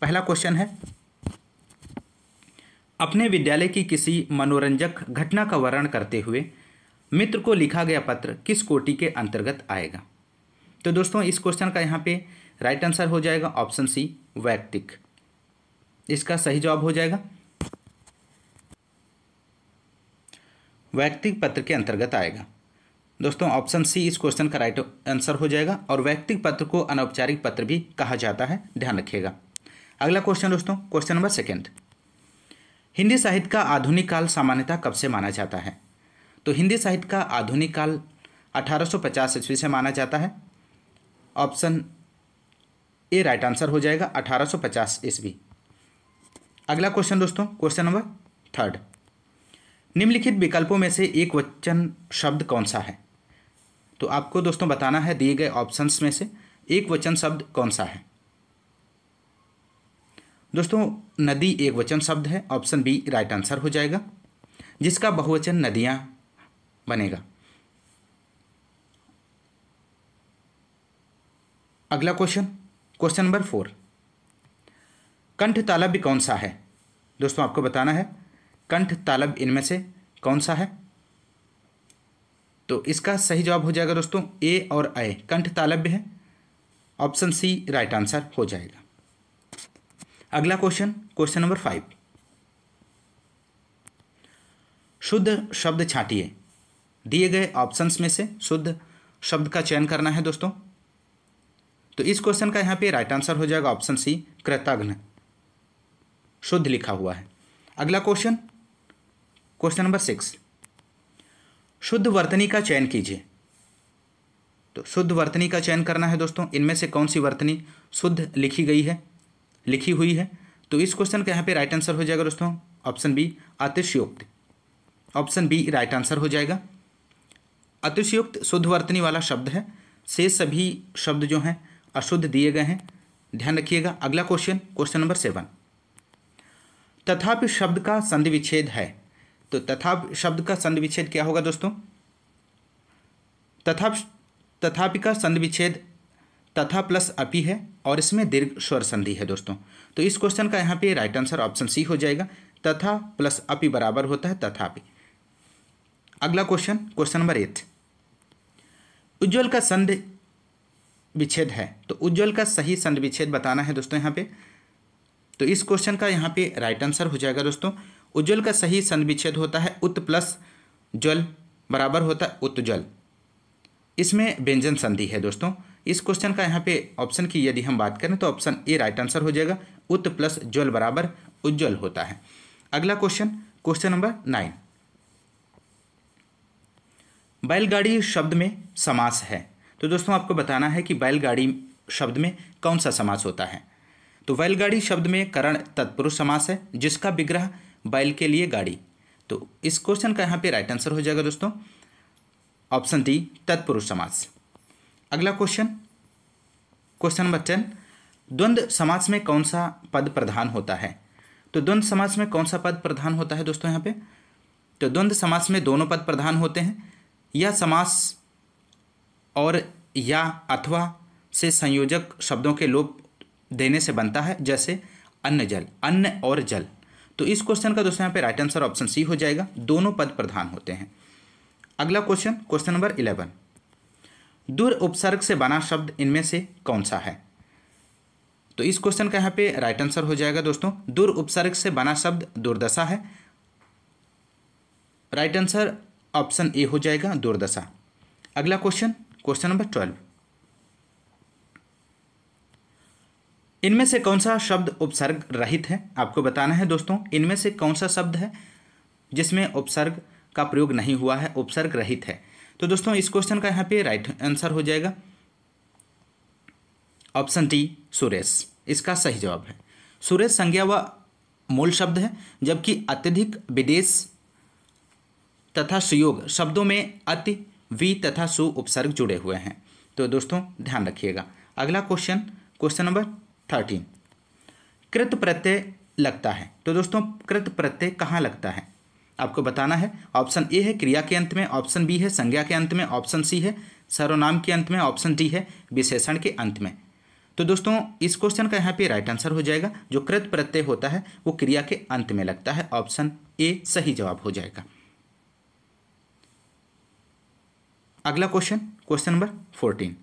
पहला क्वेश्चन है अपने विद्यालय की किसी मनोरंजक घटना का वर्णन करते हुए मित्र को लिखा गया पत्र किस कोटि के अंतर्गत आएगा तो दोस्तों इस क्वेश्चन का यहाँ पे राइट आंसर हो जाएगा ऑप्शन सी वैक्तिक इसका सही जवाब हो जाएगा वैक्तिक पत्र के अंतर्गत आएगा दोस्तों ऑप्शन सी इस क्वेश्चन का राइट आंसर हो जाएगा और वैक्तिक पत्र को अनौपचारिक पत्र भी कहा जाता है ध्यान रखिएगा अगला क्वेश्चन दोस्तों क्वेश्चन नंबर सेकेंड हिंदी साहित्य का आधुनिक काल सामान्यता कब से माना जाता है तो हिंदी साहित्य का आधुनिक काल 1850 ईस्वी से माना जाता है ऑप्शन ए राइट आंसर हो जाएगा 1850 ईस्वी अगला क्वेश्चन दोस्तों क्वेश्चन नंबर थर्ड निम्नलिखित विकल्पों में से एक वचन शब्द कौन सा है तो आपको दोस्तों बताना है दिए गए ऑप्शंस में से एक वचन शब्द कौन सा है दोस्तों नदी एक वचन शब्द है ऑप्शन बी राइट आंसर हो जाएगा जिसका बहुवचन नदियां बनेगा अगला क्वेश्चन क्वेश्चन नंबर फोर कंठ तालब कौन सा है दोस्तों आपको बताना है कंठ तालब इनमें से कौन सा है तो इसका सही जवाब हो जाएगा दोस्तों ए और ए कंठ तालब्य है ऑप्शन सी राइट आंसर हो जाएगा अगला क्वेश्चन क्वेश्चन नंबर फाइव शुद्ध शब्द छाटिए दिए गए ऑप्शंस में से शुद्ध शब्द का चयन करना है दोस्तों तो इस क्वेश्चन का यहां पे राइट आंसर हो जाएगा ऑप्शन सी कृतघ्न शुद्ध लिखा हुआ है अगला क्वेश्चन क्वेश्चन नंबर सिक्स शुद्ध वर्तनी का चयन कीजिए तो शुद्ध वर्तनी का चयन करना है दोस्तों इनमें से कौन सी वर्तनी शुद्ध लिखी गई है लिखी हुई है तो इस क्वेश्चन का यहाँ पे राइट आंसर हो जाएगा दोस्तों ऑप्शन बी अतिशयोक्त ऑप्शन बी राइट आंसर हो जाएगा अतिशयोक्त शुद्ध वर्तनी वाला शब्द है से सभी शब्द जो हैं अशुद्ध दिए गए हैं ध्यान रखिएगा अगला क्वेश्चन क्वेश्चन नंबर सेवन तथापि शब्द का संधि विच्छेद है तो तथापि शब्द का संधि विच्छेद क्या होगा दोस्तों तथा तथापि का संधि विच्छेद तथा प्लस अपी है और इसमें दीर्घ स्वर संधि है दोस्तों तो इस क्वेश्चन का यहाँ पे राइट आंसर ऑप्शन सी हो जाएगा तथा प्लस अपी बराबर होता है तथापि अगला क्वेश्चन क्वेश्चन नंबर एट उज्ज्वल का संधि विच्छेद है तो उज्ज्वल का सही संध विच्छेद बताना है दोस्तों यहाँ पे तो इस क्वेश्चन का यहाँ पे राइट आंसर हो जाएगा दोस्तों उज्ज्वल का सही संध विच्छेद होता है उत प्लस ज्वल बराबर होता है उत्ज्वल इसमें व्यंजन संधि है दोस्तों इस क्वेश्चन का यहाँ पे ऑप्शन की यदि हम बात करें तो ऑप्शन ए राइट आंसर हो जाएगा उत प्लस ज्वल बराबर उज्ज्वल होता है अगला क्वेश्चन क्वेश्चन नंबर नाइन बैलगाड़ी शब्द में समास है तो दोस्तों आपको बताना है कि बैलगाड़ी शब्द में कौन सा समास होता है तो बैलगाड़ी शब्द में करण तत्पुरुष समास है जिसका विग्रह बैल के लिए गाड़ी तो इस क्वेश्चन का यहाँ पे राइट आंसर हो जाएगा दोस्तों ऑप्शन डी तत्पुरुष समास अगला क्वेश्चन क्वेश्चन नंबर टेन द्वंद्व समाज में कौन सा पद प्रधान होता है तो द्वंद्व समाज में कौन सा पद प्रधान होता है दोस्तों यहाँ पे तो द्वंद्व समाज में दोनों पद प्रधान होते हैं या समास और या अथवा से संयोजक शब्दों के लोप देने से बनता है जैसे अन्न जल अन्न और जल तो इस क्वेश्चन का दोस्तों यहाँ पे राइट आंसर ऑप्शन सी हो जाएगा दोनों पद प्रधान होते हैं अगला क्वेश्चन क्वेश्चन नंबर इलेवन दूर उपसर्ग से बना शब्द इनमें से कौन सा है तो इस क्वेश्चन का यहाँ पे राइट आंसर हो जाएगा दोस्तों दूर उपसर्ग से बना शब्द दुर्दशा है राइट आंसर ऑप्शन ए हो जाएगा दुर्दशा अगला क्वेश्चन क्वेश्चन नंबर ट्वेल्व इनमें से कौन सा शब्द उपसर्ग रहित है आपको बताना है दोस्तों इनमें से कौन सा शब्द है जिसमें उपसर्ग का प्रयोग नहीं हुआ है उपसर्ग रहित है तो दोस्तों इस क्वेश्चन का यहाँ पे राइट आंसर हो जाएगा ऑप्शन डी सुरेश इसका सही जवाब है सुरेश संज्ञा व मूल शब्द है जबकि अत्यधिक विदेश तथा सुयोग शब्दों में अति वी तथा सु उपसर्ग जुड़े हुए हैं तो दोस्तों ध्यान रखिएगा अगला क्वेश्चन क्वेश्चन नंबर थर्टीन कृत प्रत्यय लगता है तो दोस्तों कृत प्रत्यय कहाँ लगता है आपको बताना है ऑप्शन ए है क्रिया के अंत में ऑप्शन बी है संज्ञा के अंत में ऑप्शन सी है सर्वनाम के अंत में ऑप्शन डी है विशेषण के अंत में तो दोस्तों इस क्वेश्चन का यहाँ पे राइट आंसर हो जाएगा जो कृत प्रत्यय होता है वो क्रिया के अंत में लगता है ऑप्शन ए सही जवाब हो जाएगा अगला क्वेश्चन क्वेश्चन नंबर फोर्टीन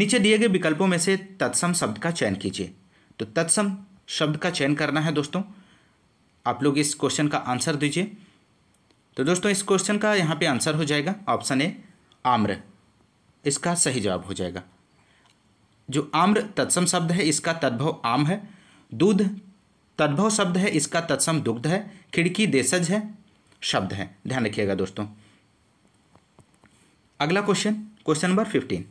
नीचे दिए गए विकल्पों में से तत्सम शब्द का चयन कीजिए तो तत्सम शब्द का चयन करना है दोस्तों आप लोग इस क्वेश्चन का आंसर दीजिए तो दोस्तों इस क्वेश्चन का यहाँ पे आंसर हो जाएगा ऑप्शन ए आम्र इसका सही जवाब हो जाएगा जो आम्र तत्सम शब्द है इसका तद्भव आम है दूध तद्भव शब्द है इसका तत्सम दुग्ध है खिड़की देशज है शब्द है ध्यान रखिएगा दोस्तों अगला क्वेश्चन क्वेश्चन नंबर फिफ्टीन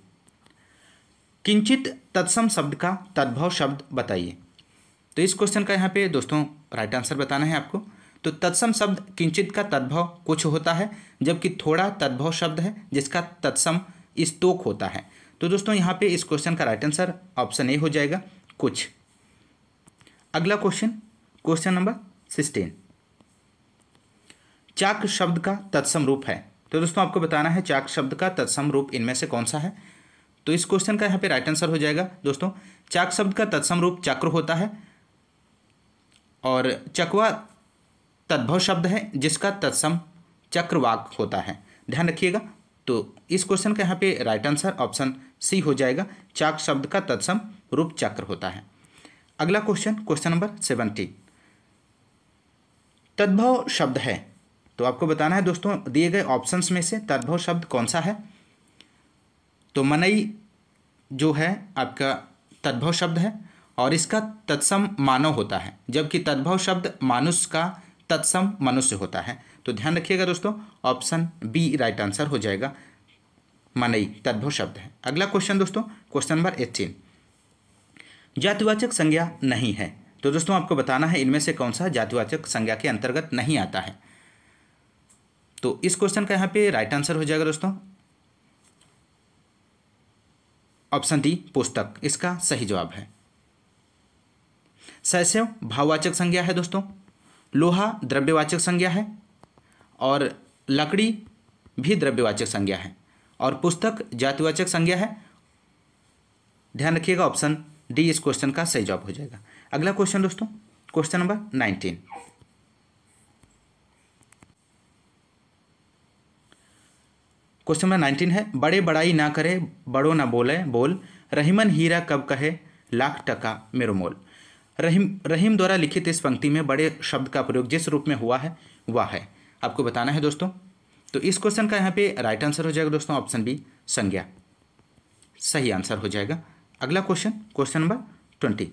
किंचित तत्सम शब्द का तद्भव शब्द बताइए तो इस क्वेश्चन का यहाँ पे दोस्तों राइट आंसर बताना है आपको तो तत्सम शब्द किंचित का तद्भव कुछ होता है जबकि थोड़ा तद्भव शब्द है जिसका तत्सम स्तोक होता है तो दोस्तों यहाँ पे इस क्वेश्चन का राइट आंसर ऑप्शन ए हो जाएगा कुछ अगला क्वेश्चन क्वेश्चन नंबर सिक्सटीन चाक शब्द का तत्सम रूप है तो दोस्तों आपको बताना है चाक शब्द का तत्सम रूप इनमें से कौन सा है तो इस क्वेश्चन का यहाँ पे राइट आंसर हो जाएगा दोस्तों चाक शब्द का तत्सम रूप चक्र होता है और चकवा तद्भव शब्द है जिसका तत्सम चक्रवाक होता है ध्यान रखिएगा तो इस क्वेश्चन का यहाँ पे राइट आंसर ऑप्शन सी हो जाएगा चाक शब्द का तत्सम रूप चक्र होता है अगला क्वेश्चन क्वेश्चन नंबर सेवनटीन तद्भव शब्द है तो आपको बताना है दोस्तों दिए गए ऑप्शंस में से तद्भव शब्द कौन सा है तो मनई जो है आपका तद्भव शब्द है और इसका तत्सम मानव होता है जबकि तद्भव शब्द मानुष का तत्सम मनुष्य होता है तो ध्यान रखिएगा दोस्तों ऑप्शन बी राइट आंसर हो जाएगा मनई तद्भव शब्द है अगला क्वेश्चन दोस्तों क्वेश्चन नंबर एटीन जातिवाचक संज्ञा नहीं है तो दोस्तों आपको बताना है इनमें से कौन सा जातिवाचक संज्ञा के अंतर्गत नहीं आता है तो इस क्वेश्चन का यहाँ पे राइट आंसर हो जाएगा दोस्तों ऑप्शन डी पुस्तक इसका सही जवाब है सैस्यव भाववाचक संज्ञा है दोस्तों लोहा द्रव्यवाचक संज्ञा है और लकड़ी भी द्रव्यवाचक संज्ञा है और पुस्तक जातिवाचक संज्ञा है ध्यान रखिएगा ऑप्शन डी इस क्वेश्चन का सही जवाब हो जाएगा अगला क्वेश्चन दोस्तों question number nineteen question number nineteen है बड़े बड़ाई ना करे बड़ो ना बोले बोल रहीमन हीरा कब कहे लाख टका मेरो मोल रहीम रहीम द्वारा लिखित इस पंक्ति में बड़े शब्द का प्रयोग जिस रूप में हुआ है वह है आपको बताना है दोस्तों तो इस क्वेश्चन का यहाँ पे राइट आंसर हो जाएगा दोस्तों ऑप्शन बी संज्ञा सही आंसर हो जाएगा अगला क्वेश्चन क्वेश्चन नंबर ट्वेंटी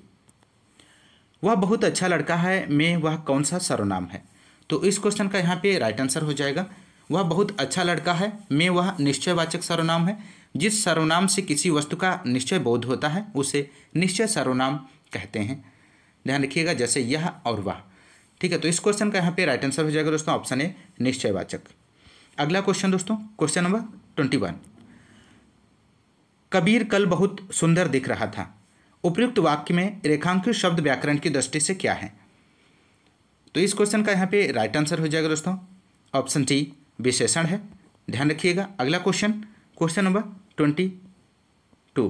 वह बहुत अच्छा लड़का है में वह कौन सा सर्वनाम है तो इस क्वेश्चन का यहाँ पे राइट आंसर हो जाएगा वह बहुत अच्छा लड़का है में वह निश्चयवाचक सर्वनाम है जिस सर्वनाम से किसी वस्तु का निश्चय बोध होता है उसे निश्चय सर्वनाम कहते हैं ध्यान रखिएगा जैसे यह और वह ठीक है तो इस क्वेश्चन का यहाँ पे राइट आंसर हो जाएगा दोस्तों ऑप्शन ए निश्चयवाचक अगला क्वेश्चन दोस्तों question number twenty one Kabir कल बहुत सुंदर दिख रहा था उपयुक्त वाक्य में रेखांकित शब्द व्याकरण की दृष्टि से क्या है तो इस क्वेश्चन का यहाँ पे राइट आंसर हो जाएगा दोस्तों ऑप्शन टी विशेषण है ध्यान रखिएगा अगला question question number twenty two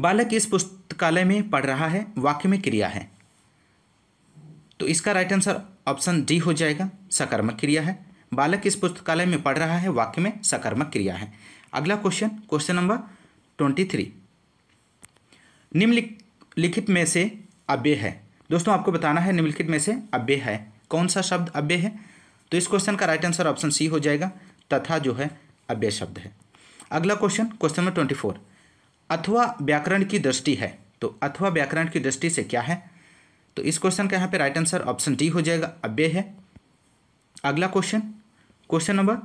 बालक इस पुस्तकालय में पढ़ रहा है वाक्य में क्रिया है तो इसका राइट आंसर ऑप्शन डी हो जाएगा सकर्मक क्रिया है बालक इस पुस्तकालय में पढ़ रहा है वाक्य में सकर्मक क्रिया है अगला question question number twenty three निम्नलिखित में से अव्य है दोस्तों आपको बताना है निम्नलिखित में से अव्य है कौन सा शब्द अव्य है तो इस क्वेश्चन का राइट आंसर ऑप्शन सी हो जाएगा तथा जो है अव्य शब्द है अगला question question number twenty four अथवा व्याकरण की दृष्टि है तो अथवा व्याकरण की दृष्टि से क्या है तो इस क्वेश्चन का यहाँ पे राइट आंसर ऑप्शन डी हो जाएगा अव्यय है अगला question question number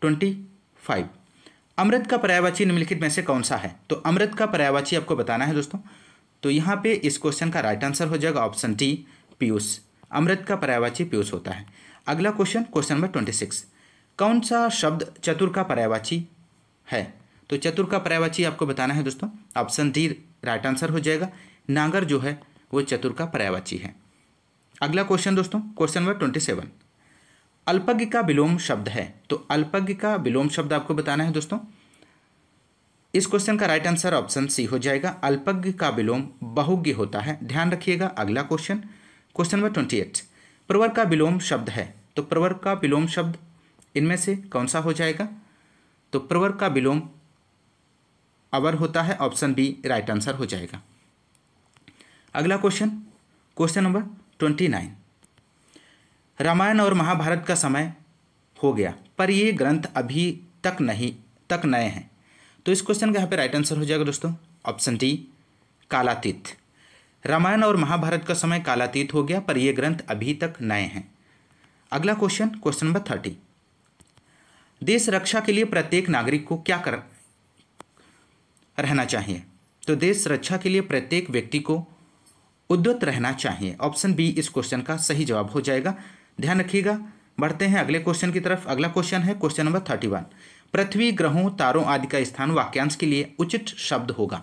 twenty five अमृत का पर्यावाची निम्नलिखित में से कौन सा है तो अमृत का पर्यावाची आपको बताना है दोस्तों तो यहाँ पे इस क्वेश्चन का राइट आंसर हो जाएगा ऑप्शन डी पीयूष अमृत का पर्यावाची पीयूष होता है अगला question question number twenty six कौन सा शब्द चतुर का पर्यावाची है तो चतुर का पर्यायवाची आपको बताना है दोस्तों ऑप्शन डी राइट आंसर हो जाएगा नांगर जो है वो चतुर का पर्यायवाची है अगला क्वेश्चन दोस्तों क्वेश्चन नंबर ट्वेंटी सेवन अल्पज्ञ का विलोम शब्द है तो अल्पज्ञ का विलोम शब्द आपको बताना है दोस्तों इस क्वेश्चन का राइट आंसर ऑप्शन सी हो जाएगा अल्पज्ञ का विलोम बहुज्ञ होता है ध्यान रखिएगा अगला question question number twenty eight प्रवर का विलोम शब्द है तो प्रवर का विलोम शब्द इनमें से कौन सा हो जाएगा तो प्रवर का विलोम अवर होता है ऑप्शन बी राइट आंसर हो जाएगा अगला question question number twenty nine Ramayana और महाभारत का समय हो गया पर ये ग्रंथ अभी तक नहीं तक नए हैं तो इस क्वेश्चन का यहाँ पे राइट आंसर हो जाएगा दोस्तों ऑप्शन डी कालातीत रामायण और महाभारत का समय कालातीत हो गया पर ये ग्रंथ अभी तक नए हैं अगला क्वेश्चन क्वेश्चन नंबर थर्टी देश रक्षा के लिए प्रत्येक नागरिक को क्या कर रहना चाहिए तो देश रक्षा के लिए प्रत्येक व्यक्ति को उद्वत रहना चाहिए ऑप्शन बी इस क्वेश्चन का सही जवाब हो जाएगा ध्यान रखिएगा बढ़ते हैं अगले क्वेश्चन की तरफ अगला क्वेश्चन है क्वेश्चन नंबर थर्टी वन पृथ्वी ग्रहों तारों आदि का स्थान वाक्यांश के लिए उचित शब्द होगा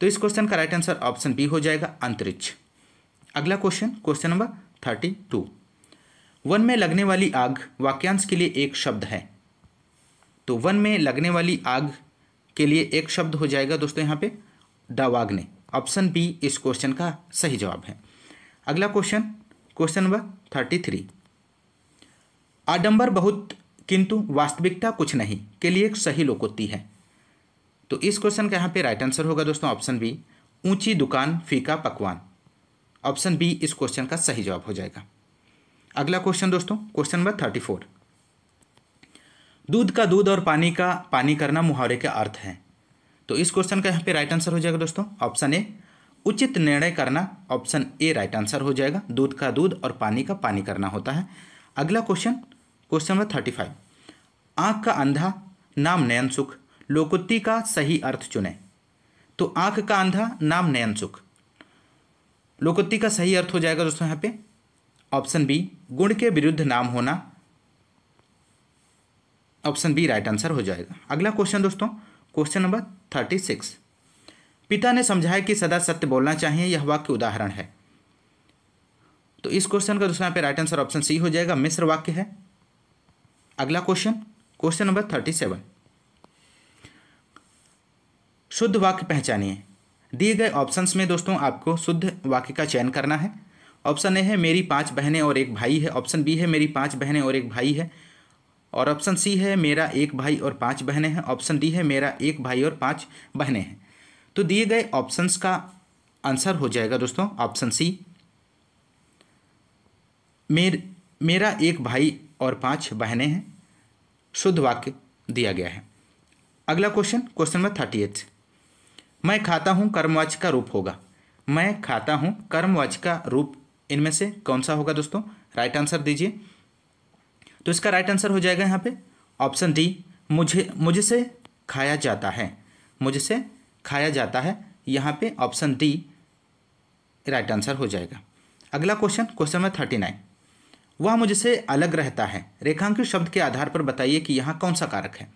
तो इस क्वेश्चन का राइट आंसर ऑप्शन बी हो जाएगा अंतरिक्ष अगला question question number thirty two वन में लगने वाली आग वाक्यांश के लिए एक शब्द है तो वन में लगने वाली आग के लिए एक शब्द हो जाएगा दोस्तों यहाँ पे डावाग्ने ऑप्शन बी इस क्वेश्चन का सही जवाब है अगला question question number thirty three आडंबर बहुत किंतु वास्तविकता कुछ नहीं के लिए एक सही लोकोक्ति है तो इस क्वेश्चन का यहाँ पे राइट आंसर होगा दोस्तों ऑप्शन बी ऊंची दुकान फीका पकवान ऑप्शन बी इस क्वेश्चन का सही जवाब हो जाएगा अगला क्वेश्चन दोस्तों क्वेश्चन नंबर थर्टी फोर दूध का दूध और पानी का पानी करना मुहावरे के अर्थ है तो इस क्वेश्चन का यहाँ पे राइट आंसर हो जाएगा दोस्तों ऑप्शन ए उचित निर्णय करना ऑप्शन ए राइट आंसर हो जाएगा दूध का दूध और पानी का पानी करना होता है अगला question question number thirty five आँख का अंधा नाम नयन सुख लोकुत्ती का सही अर्थ चुने तो आँख का अंधा नाम नयन सुख लोकुत्ती का सही अर्थ हो जाएगा दोस्तों यहाँ पे ऑप्शन बी गुण के विरुद्ध नाम होना ऑप्शन बी राइट आंसर हो जाएगा अगला क्वेश्चन दोस्तों क्वेश्चन नंबर थर्टी सिक्स पिता ने समझाया कि सदा सत्य बोलना चाहिए यह वाक्य उदाहरण है तो इस क्वेश्चन का दूसरा पे राइट आंसर ऑप्शन सी हो जाएगा मिश्र वाक्य है अगला question question number thirty seven शुद्ध वाक्य पहचानिए दिए गए ऑप्शंस में दोस्तों आपको शुद्ध वाक्य का चयन करना है ऑप्शन ए है मेरी पांच बहनें और एक भाई है ऑप्शन बी है मेरी पांच बहनें और एक भाई है और ऑप्शन सी है मेरा एक भाई और पांच बहनें हैं ऑप्शन डी है मेरा एक भाई और पांच बहनें हैं तो दिए गए ऑप्शंस का आंसर हो जाएगा दोस्तों ऑप्शन सी मेर मेरा एक भाई और पांच बहनें हैं शुद्ध वाक्य दिया गया है अगला question question number thirty eight मैं खाता हूं कर्मवाच का रूप होगा मैं खाता हूं कर्मवाच का रूप इनमें से कौन सा होगा दोस्तों राइट आंसर दीजिए तो इसका राइट आंसर हो जाएगा यहाँ पे ऑप्शन डी मुझे मुझसे खाया जाता है मुझसे खाया जाता है यहाँ पे ऑप्शन डी राइट आंसर हो जाएगा अगला question question number thirty nine वह मुझसे अलग रहता है रेखांकित शब्द के आधार पर बताइए कि यहाँ कौन सा कारक है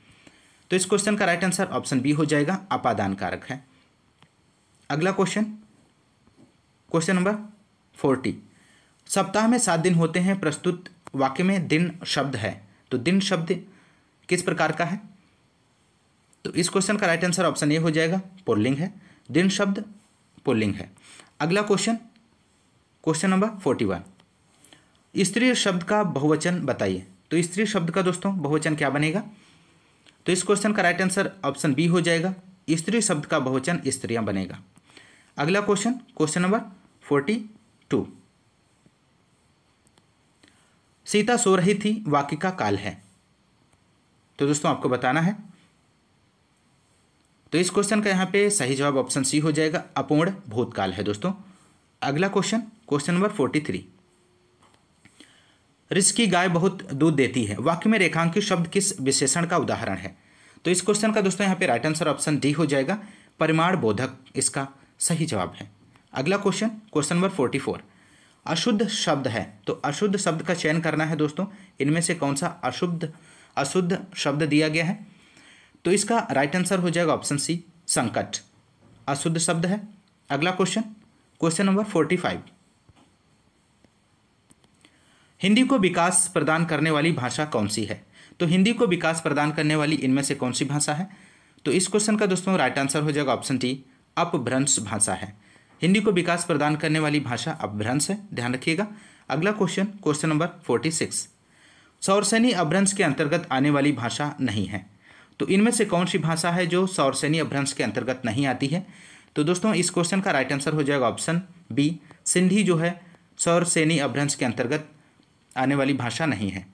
तो इस क्वेश्चन का राइट आंसर ऑप्शन बी हो जाएगा अपादान कारक है अगला क्वेश्चन क्वेश्चन नंबर फोर्टी सप्ताह में सात दिन होते हैं प्रस्तुत वाक्य में दिन शब्द है तो दिन शब्द किस प्रकार का है तो इस क्वेश्चन का राइट आंसर ऑप्शन ए हो जाएगा पुल्लिंग है दिन शब्द पुल्लिंग है अगला question question number forty one स्त्री शब्द का बहुवचन बताइए तो स्त्री शब्द का दोस्तों बहुवचन क्या बनेगा तो इस क्वेश्चन का राइट आंसर ऑप्शन बी हो जाएगा स्त्री शब्द का बहुवचन स्त्रियां बनेगा अगला question question number forty two Sita सो रही थी वाक्य का काल है तो दोस्तों आपको बताना है तो इस क्वेश्चन का यहां पे सही जवाब ऑप्शन सी हो जाएगा अपूर्ण भूतकाल है दोस्तों अगला question question number forty three रिस्की की गाय बहुत दूध देती है वाक्य में रेखांकित शब्द किस विशेषण का उदाहरण है तो इस क्वेश्चन का दोस्तों यहां पे राइट आंसर ऑप्शन डी हो जाएगा परिमाण बोधक इसका सही जवाब है अगला question question number forty four अशुद्ध शब्द है तो अशुद्ध शब्द का चयन करना है दोस्तों इनमें से कौन सा अशुद्ध अशुद्ध शब्द दिया गया है तो इसका राइट आंसर हो जाएगा ऑप्शन सी संकट अशुद्ध शब्द है अगला question question number forty five Hindi को विकास प्रदान करने वाली भाषा कौन सी है तो हिंदी को विकास प्रदान करने वाली इनमें से कौन सी भाषा है तो इस क्वेश्चन का दोस्तों राइट आंसर हो जाएगा ऑप्शन डी अपभ्रंश भाषा है हिंदी को विकास प्रदान करने वाली भाषा अभ्रंश है ध्यान रखिएगा अगला question question number forty six Shauraseni अभ्रंश के अंतर्गत आने वाली भाषा नहीं है तो इनमें से कौन सी भाषा है जो सौरसैनी अभ्रंश के अंतर्गत नहीं आती है तो दोस्तों इस क्वेश्चन का राइट आंसर हो जाएगा ऑप्शन बी सिंधी जो है सौरसैनी अभ्रंश के अंतर्गत आने वाली भाषा नहीं है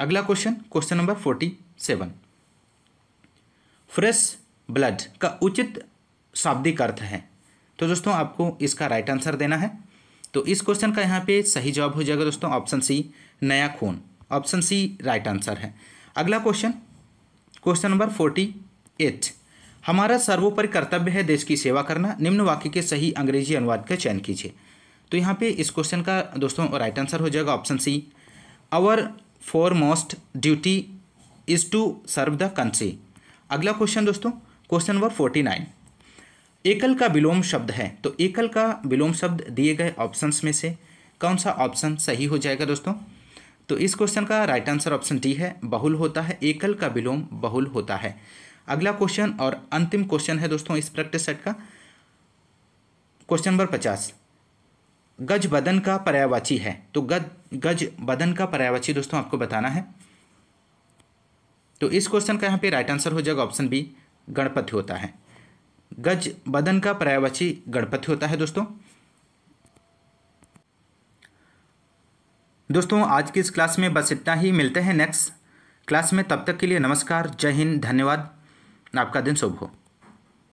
अगला question question number forty seven fresh blood का उचित शाब्दिक अर्थ है तो दोस्तों आपको इसका राइट आंसर देना है तो इस क्वेश्चन का यहाँ पे सही जवाब हो जाएगा दोस्तों ऑप्शन सी नया खून ऑप्शन सी राइट आंसर है अगला question question number forty eight हमारा सर्वोपरि कर्तव्य है देश की सेवा करना निम्न वाक्य के सही अंग्रेजी अनुवाद का चयन कीजिए तो यहाँ पे इस क्वेश्चन का दोस्तों राइट आंसर हो जाएगा option C our foremost duty is to serve the country अगला क्वेश्चन दोस्तों क्वेश्चन नंबर फोर्टी नाइन एकल का विलोम शब्द है तो एकल का विलोम शब्द दिए गए ऑप्शंस में से कौन सा ऑप्शन सही हो जाएगा दोस्तों तो इस क्वेश्चन का राइट आंसर ऑप्शन डी है बहुल होता है एकल का विलोम बहुल होता है अगला क्वेश्चन और अंतिम क्वेश्चन है दोस्तों इस प्रैक्टिस सेट का क्वेश्चन नंबर पचास गज बदन का पर्यावाची है तो गज गज बदन का पर्यावाची दोस्तों आपको बताना है तो इस क्वेश्चन का यहाँ पे राइट आंसर हो जाएगा ऑप्शन बी गणपति होता है गज बदन का पर्यायवाची गणपति होता है दोस्तों दोस्तों आज की इस क्लास में बस इतना ही मिलते हैं नेक्स्ट क्लास में तब तक के लिए नमस्कार जय हिंद धन्यवाद आपका दिन शुभ हो